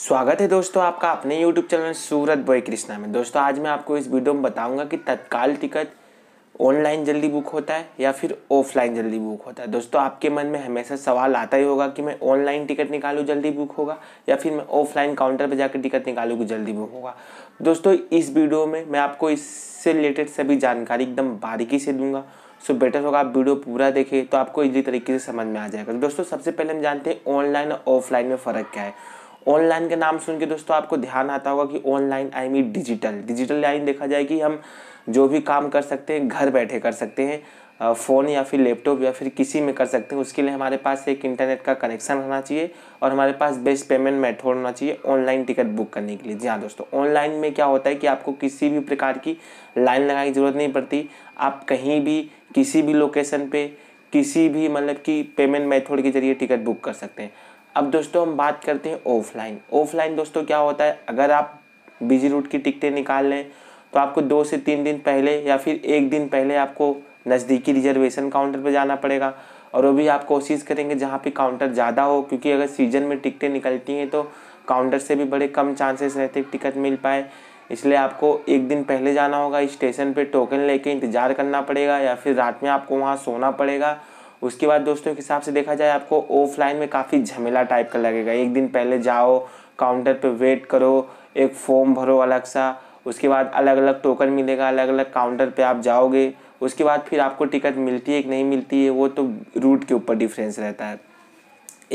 स्वागत है दोस्तों आपका अपने YouTube channel Surat boy Krishna में दोस्तों आज मैं आपको इस वीडियो में बताऊंगा कि तत्काल टिकट ऑनलाइन जल्दी बुक होता है या फिर ऑफलाइन जल्दी बुक होता है दोस्तों आपके मन में हमेशा सवाल आता ही होगा कि मैं ऑनलाइन टिकट निकालूँ जल्दी बुक होगा या फिर मैं ऑफलाइन काउंटर पर जाकर टिकट निकालूँ जल्दी बुक होगा दोस्तों इस वीडियो में मैं आपको इससे रिलेटेड सभी जानकारी एकदम बारीकी से दूंगा सो बेटर होगा आप वीडियो पूरा देखें तो आपको इजी तरीके से समझ में आ जाएगा दोस्तों सबसे पहले हम जानते हैं ऑनलाइन और ऑफलाइन में फ़र्क क्या है ऑनलाइन का नाम सुन के दोस्तों आपको ध्यान आता होगा कि online I mean digital digital line देखा जाए कि हम जो भी काम कर सकते हैं घर बैठे कर सकते हैं फ़ोन या फिर लैपटॉप या फिर किसी में कर सकते हैं उसके लिए हमारे पास एक इंटरनेट का कनेक्शन होना चाहिए और हमारे पास बेस्ट पेमेंट मेथड होना चाहिए ऑनलाइन टिकट बुक करने के लिए जी हाँ दोस्तों ऑनलाइन में क्या होता है कि आपको किसी भी प्रकार की लाइन लगाने की ज़रूरत नहीं पड़ती आप कहीं भी किसी भी लोकेशन पर किसी भी मतलब कि पेमेंट मेथड के जरिए टिकट बुक कर सकते हैं अब दोस्तों हम बात करते हैं ऑफलाइन ऑफलाइन दोस्तों क्या होता है अगर आप बिजी रूट की टिकटें निकाल लें तो आपको दो से तीन दिन पहले या फिर एक दिन पहले आपको नज़दीकी रिजर्वेशन काउंटर पर जाना पड़ेगा और वो भी आप कोशिश करेंगे जहाँ पे काउंटर ज़्यादा हो क्योंकि अगर सीजन में टिकटें निकलती हैं तो काउंटर से भी बड़े कम चांसेस रहते टिकट मिल पाए इसलिए आपको एक दिन पहले जाना होगा स्टेशन पे टोकन लेके इंतज़ार करना पड़ेगा या फिर रात में आपको वहाँ सोना पड़ेगा उसके बाद दोस्तों के हिसाब से देखा जाए आपको ऑफलाइन में काफ़ी झमेला टाइप का लगेगा एक दिन पहले जाओ काउंटर पे वेट करो एक फॉर्म भरो अलग सा उसके बाद अलग अलग टोकन मिलेगा अलग अलग काउंटर पे आप जाओगे उसके बाद फिर आपको टिकट मिलती है कि नहीं मिलती है वो तो रूट के ऊपर डिफरेंस रहता है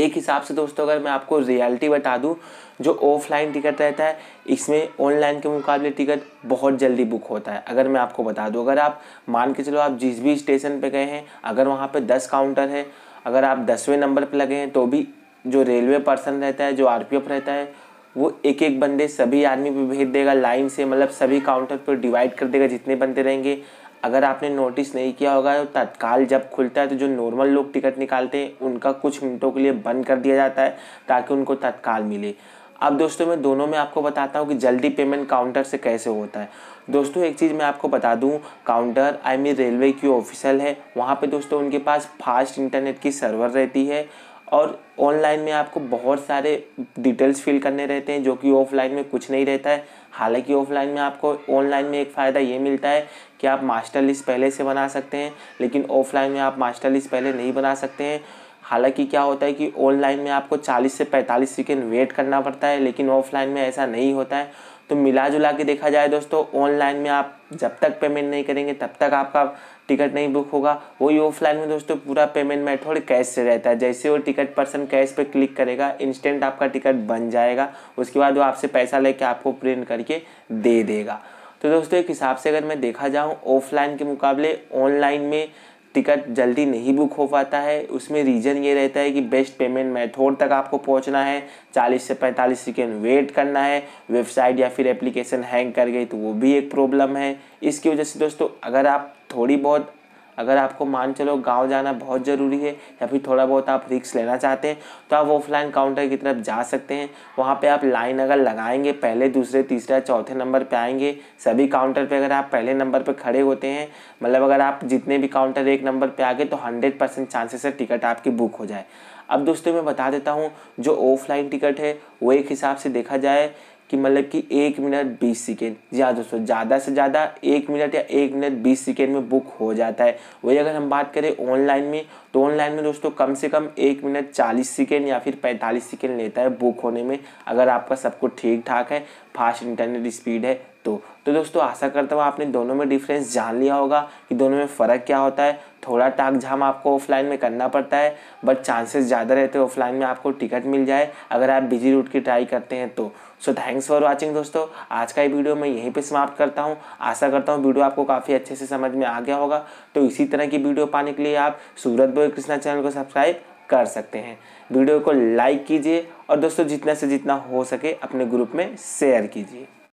एक हिसाब से दोस्तों अगर मैं आपको रियलिटी बता दूँ जो ऑफलाइन टिकट रहता है इसमें ऑनलाइन के मुकाबले टिकट बहुत जल्दी बुक होता है अगर मैं आपको बता दूँ अगर आप मान के चलो आप जिस भी स्टेशन पे गए हैं अगर वहाँ पे दस काउंटर है अगर आप दसवें नंबर पर लगे हैं तो भी जो रेलवे पर्सन रहता है जो आर रहता है वो एक एक बंदे सभी आदमी पर भेज देगा लाइन से मतलब सभी काउंटर पर डिवाइड कर देगा जितने बंदे रहेंगे अगर आपने नोटिस नहीं किया होगा तो तत्काल जब खुलता है तो जो नॉर्मल लोग टिकट निकालते हैं उनका कुछ मिनटों के लिए बंद कर दिया जाता है ताकि उनको तत्काल मिले अब दोस्तों मैं दोनों में आपको बताता हूँ कि जल्दी पेमेंट काउंटर से कैसे होता है दोस्तों एक चीज़ मैं आपको बता दूँ काउंटर आई मीन रेलवे की ऑफिसल है वहाँ पे दोस्तों उनके पास फास्ट इंटरनेट की सर्वर रहती है और ऑनलाइन में आपको बहुत सारे डिटेल्स फिल करने रहते हैं जो कि ऑफलाइन में कुछ नहीं रहता है हालांकि ऑफलाइन में आपको ऑनलाइन में एक फ़ायदा ये मिलता है कि आप मास्टर लिस्ट पहले से बना सकते हैं लेकिन ऑफलाइन में आप मास्टर लिस्ट पहले नहीं बना सकते हैं हालांकि क्या होता है कि ऑनलाइन में आपको 40 से 45 सेकेंड वेट करना पड़ता है लेकिन ऑफलाइन में ऐसा नहीं होता है तो मिला जुला के देखा जाए दोस्तों ऑनलाइन में आप जब तक पेमेंट नहीं करेंगे तब तक आपका टिकट नहीं बुक होगा वही ऑफलाइन में दोस्तों पूरा पेमेंट मेथड कैश से रहता है जैसे वो टिकट पर्सन कैश पे क्लिक करेगा इंस्टेंट आपका टिकट बन जाएगा उसके बाद वो आपसे पैसा लेके आपको प्रिंट करके दे देगा तो दोस्तों एक हिसाब से अगर मैं देखा जाऊँ ऑफलाइन के मुकाबले ऑनलाइन में टिकट जल्दी नहीं बुक हो पाता है उसमें रीज़न ये रहता है कि बेस्ट पेमेंट मेथड तक आपको पहुंचना है 40 से 45 सेकेंड वेट करना है वेबसाइट या फिर एप्लीकेशन हैंग कर गई तो वो भी एक प्रॉब्लम है इसकी वजह से दोस्तों अगर आप थोड़ी बहुत अगर आपको मान चलो गांव जाना बहुत ज़रूरी है या फिर थोड़ा बहुत आप रिक्स लेना चाहते हैं तो आप ऑफलाइन काउंटर की तरफ जा सकते हैं वहाँ पे आप लाइन अगर लगाएंगे पहले दूसरे तीसरे चौथे नंबर पे आएंगे सभी काउंटर पे अगर आप पहले नंबर पे खड़े होते हैं मतलब अगर आप जितने भी काउंटर एक नंबर पर आगे तो हंड्रेड परसेंट चांसेस है टिकट आपकी बुक हो जाए अब दोस्तों मैं बता देता हूँ जो ऑफलाइन टिकट है वो एक हिसाब से देखा जाए कि मतलब कि एक मिनट बीस सेकेंड जी दोस्तों ज़्यादा से ज़्यादा एक मिनट या एक मिनट बीस सेकेंड में बुक हो जाता है वही अगर हम बात करें ऑनलाइन में तो ऑनलाइन में दोस्तों कम से कम एक मिनट चालीस सेकेंड या फिर पैंतालीस सेकेंड लेता है बुक होने में अगर आपका सब कुछ ठीक ठाक है फास्ट इंटरनेट स्पीड है तो तो दोस्तों आशा करता हूँ आपने दोनों में डिफरेंस जान लिया होगा कि दोनों में फ़र्क क्या होता है थोड़ा टाक झाम आपको ऑफलाइन में करना पड़ता है बट चांसेस ज़्यादा रहते हैं ऑफलाइन में आपको टिकट मिल जाए अगर आप बिजी रूट की ट्राई करते हैं तो सो थैंक्स फॉर वॉचिंग दोस्तों आज का ये वीडियो मैं यहीं पे समाप्त करता हूँ आशा करता हूँ वीडियो आपको काफ़ी अच्छे से समझ में आ गया होगा तो इसी तरह की वीडियो पाने के लिए आप सूरत बोय कृष्णा चैनल को सब्सक्राइब कर सकते हैं वीडियो को लाइक कीजिए और दोस्तों जितना से जितना हो सके अपने ग्रुप में शेयर कीजिए